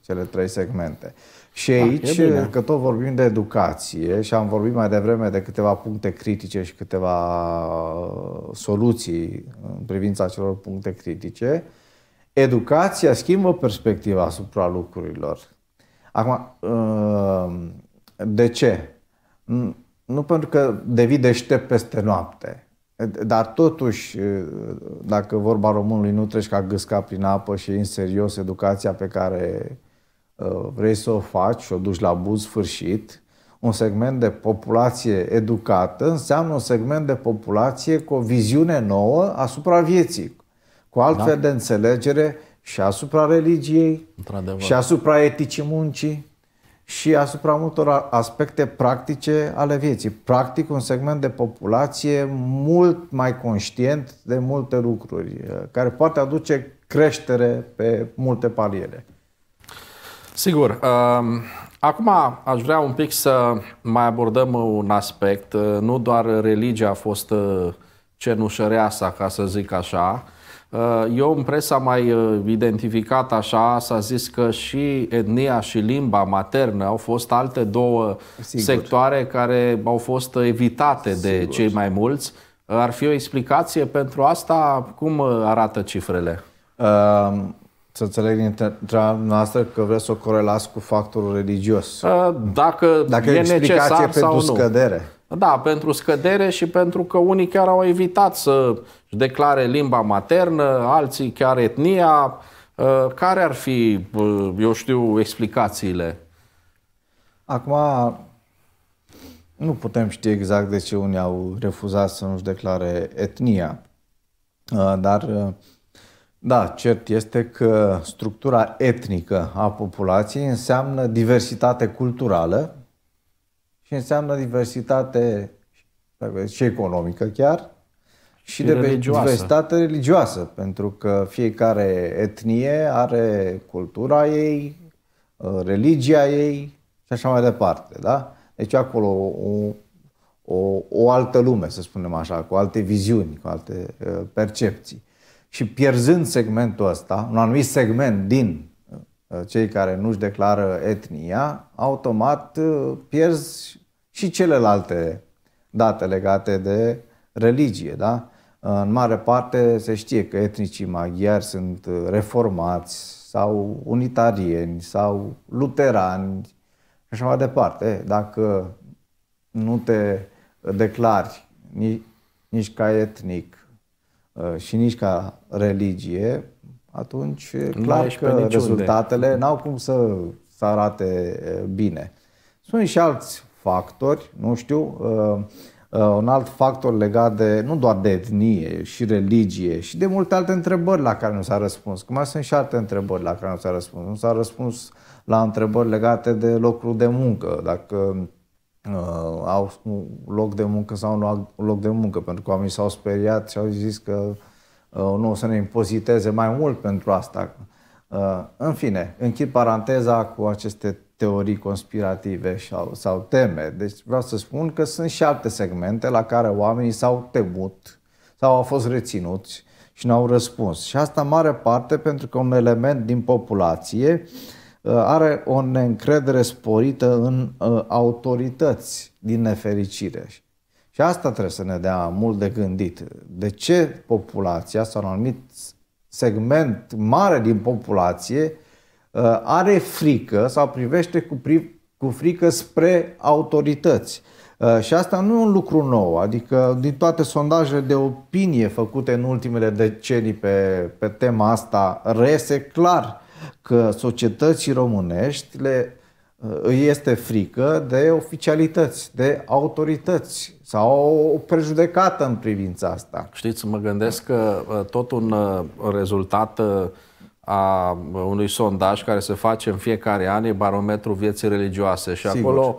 cele trei segmente. Și ah, aici, da, că tot vorbim de educație și am vorbit mai devreme de câteva puncte critice și câteva uh, soluții în privința acelor puncte critice, educația schimbă perspectiva asupra lucrurilor. Acum, uh, de ce? Nu pentru că devii deștept peste noapte, dar totuși, uh, dacă vorba românului nu treci ca gâsca prin apă și în serios educația pe care Uh, vrei să o faci, o duci la bun sfârșit, un segment de populație educată înseamnă un segment de populație cu o viziune nouă asupra vieții, cu altfel da. de înțelegere și asupra religiei, și asupra eticii muncii și asupra multor aspecte practice ale vieții. Practic un segment de populație mult mai conștient de multe lucruri, uh, care poate aduce creștere pe multe paliere. Sigur. Um... Acum aș vrea un pic să mai abordăm un aspect. Nu doar religia a fost uh, cenușăreasa, ca să zic așa. Uh, eu în presă am mai uh, identificat așa, s-a zis că și etnia și limba maternă au fost alte două Sigur. sectoare care au fost evitate Sigur. de cei mai mulți. Ar fi o explicație pentru asta? Cum arată cifrele? Um, să înțeleg din treaba noastră că vreți să o corelați cu factorul religios. Uh, dacă, Dacă e, e necesar pentru sau nu. scădere. Da, pentru scădere și pentru că unii chiar au evitat să declare limba maternă, alții chiar etnia. Uh, care ar fi, uh, eu știu, explicațiile? Acum, nu putem ști exact de ce unii au refuzat să nu-și declare etnia, dar da, cert este că structura etnică a populației înseamnă diversitate culturală și înseamnă diversitate și economică chiar și, și de religioasă. diversitate religioasă, pentru că fiecare etnie are cultura ei, uh, religia ei și așa mai departe, da? Deci acolo o, o, o altă lume, să spunem așa, cu alte viziuni, cu alte uh, percepții și pierzând segmentul ăsta, un anumit segment din uh, cei care nu-și declară etnia, automat uh, pierzi și celelalte date legate de religie. Da? Uh, în mare parte se știe că etnicii maghiari sunt reformați sau unitarieni sau luterani și așa mai departe. Dacă nu te declari nici, nici ca etnic, Uh, și nici ca religie, atunci clar că rezultatele mm-hmm. n-au cum să, să arate uh, bine. Sunt și alți factori, nu știu, uh, un alt factor legat de, nu doar de etnie și religie, și de multe alte întrebări la care nu s-a răspuns. Cum mai sunt și alte întrebări la care nu s-a răspuns. Nu s-a răspuns la întrebări legate de locul de muncă, dacă uh, au loc de muncă sau nu au loc de muncă, pentru că oamenii s-au speriat și au zis că uh, nu o să ne impoziteze mai mult pentru asta. Uh, în fine, închid paranteza cu aceste teorii conspirative sau, sau teme. Deci vreau să spun că sunt și alte segmente la care oamenii s-au temut sau au fost reținuți și n-au răspuns. Și asta în mare parte pentru că un element din populație uh, Uh, are o neîncredere sporită în uh, autorități, din nefericire. Și asta trebuie să ne dea mult de gândit. De ce populația sau un anumit segment mare din populație uh, are frică sau privește cu, pri- cu frică spre autorități? Și asta nu e un lucru nou, adică din toate sondajele de opinie făcute în ultimele decenii pe, pe tema asta, rese clar că societății românești le, uh, îi este frică de oficialități, de autorități sau o prejudecată în privința asta. Știți, mă gândesc că uh, tot un uh, rezultat a unui sondaj care se face în fiecare an e barometrul vieții religioase și Sigur. acolo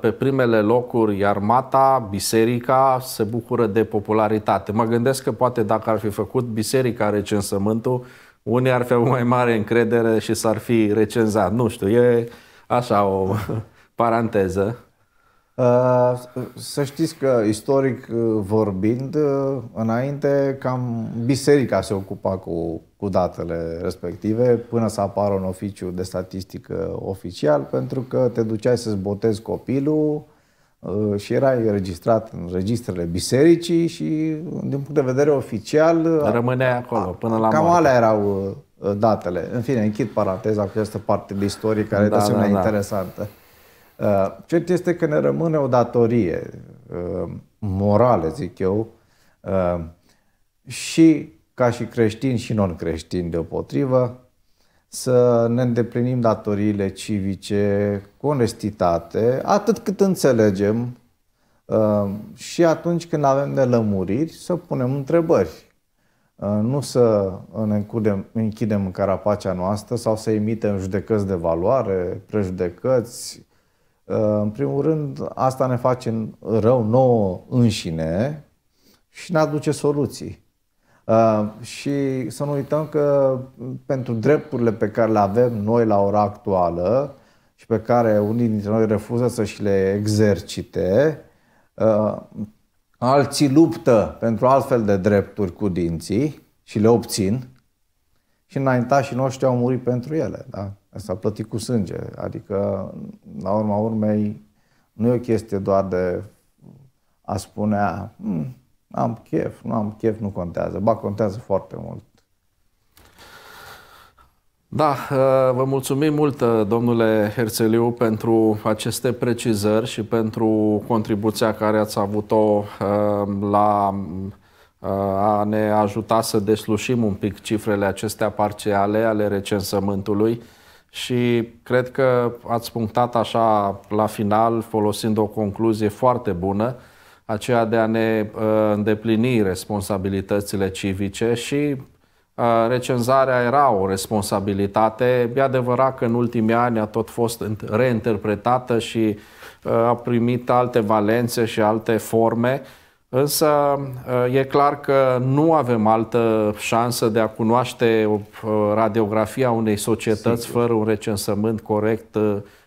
pe primele locuri armata, biserica se bucură de popularitate. Mă gândesc că poate dacă ar fi făcut biserica recensământul, unii ar fi avut mai mare încredere și s-ar fi recenzat. Nu știu, e așa o *laughs* paranteză. Uh, să știți că, istoric uh, vorbind, uh, înainte cam biserica se ocupa cu, cu datele respective până să apară un oficiu de statistică oficial, pentru că te duceai să-ți botezi copilul, Uh, și era înregistrat în registrele bisericii și, uh, din punct de vedere oficial... Uh, rămânea acolo până la Cam alea erau datele. În fine, închid paranteza cu această parte de istorie care da, e de da, da. interesantă. Cert este că ne rămâne o datorie morală, zic eu, și ca și creștini și non-creștini deopotrivă, să ne îndeplinim datoriile civice cu onestitate, atât cât înțelegem uh, și atunci când avem de lămuriri să punem întrebări. Uh, nu să ne închidem în carapacea noastră sau să emitem judecăți de valoare, prejudecăți. Uh, în primul rând, asta ne face rău nouă înșine și ne aduce soluții. Uh, și să nu uităm că uh, pentru drepturile pe care le avem noi la ora actuală și pe care unii dintre noi refuză să și le exercite, uh, alții luptă pentru altfel de drepturi cu dinții și le obțin și înaintașii noștri au murit pentru ele. Da? Asta a plătit cu sânge. Adică, la urma urmei, nu e o chestie doar de a spunea hmm, am chef, nu am chef, nu contează. Ba, contează foarte mult. Da, uh, vă mulțumim mult, uh, domnule Herțeliu, pentru aceste precizări și pentru contribuția care ați avut-o uh, la a ne ajuta să deslușim un pic cifrele acestea parțiale ale recensământului și cred că ați punctat așa la final, folosind o concluzie foarte bună, aceea de a ne uh, îndeplini responsabilitățile civice și uh, recenzarea era o responsabilitate. E adevărat că în ultimii ani a tot fost reinterpretată și uh, a primit alte valențe și alte forme, însă e clar că nu avem altă șansă de a cunoaște radiografia unei societăți Sigur. fără un recensământ corect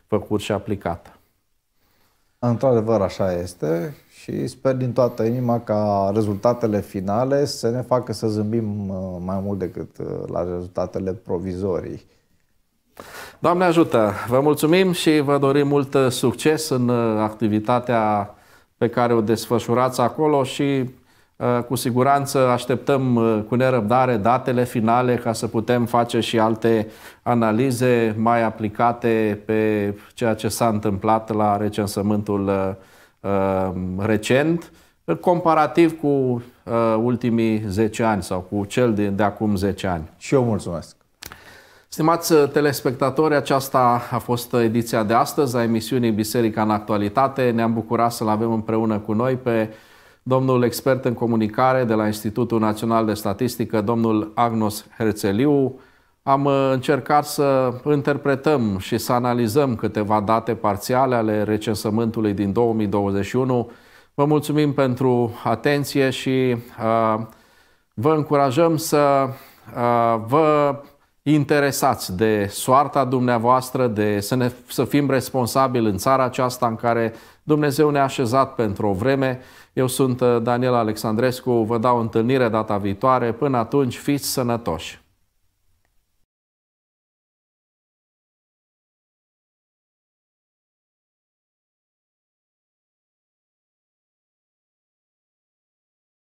făcut și aplicat. Într-adevăr, așa este și sper din toată inima ca rezultatele finale să ne facă să zâmbim uh, mai mult decât uh, la rezultatele provizorii. Doamne ajută! Vă mulțumim și vă dorim mult uh, succes în activitatea pe care o desfășurați acolo și Uh, cu siguranță așteptăm uh, cu nerăbdare datele finale ca să putem face și alte analize mai aplicate pe ceea ce s-a întâmplat la recensământul uh, recent, comparativ cu ultimii 10 ani sau cu cel de, de acum 10 ani. Și eu mulțumesc! Stimați telespectatori, aceasta a fost ediția de astăzi a emisiunii Biserica în Actualitate. Ne-am bucurat să-l avem împreună cu noi pe domnul expert în comunicare de la Institutul Național de Statistică, domnul Agnos Herțeliu. Am uh, încercat să interpretăm și să analizăm câteva date parțiale ale recensământului din 2021. Vă mulțumim pentru atenție și uh, vă încurajăm să uh, vă interesați de soarta dumneavoastră, de să, ne, să fim responsabili în țara aceasta în care Dumnezeu ne-a așezat pentru o vreme. Eu sunt uh, Daniel Alexandrescu, vă dau întâlnire data viitoare. Până atunci, fiți sănătoși!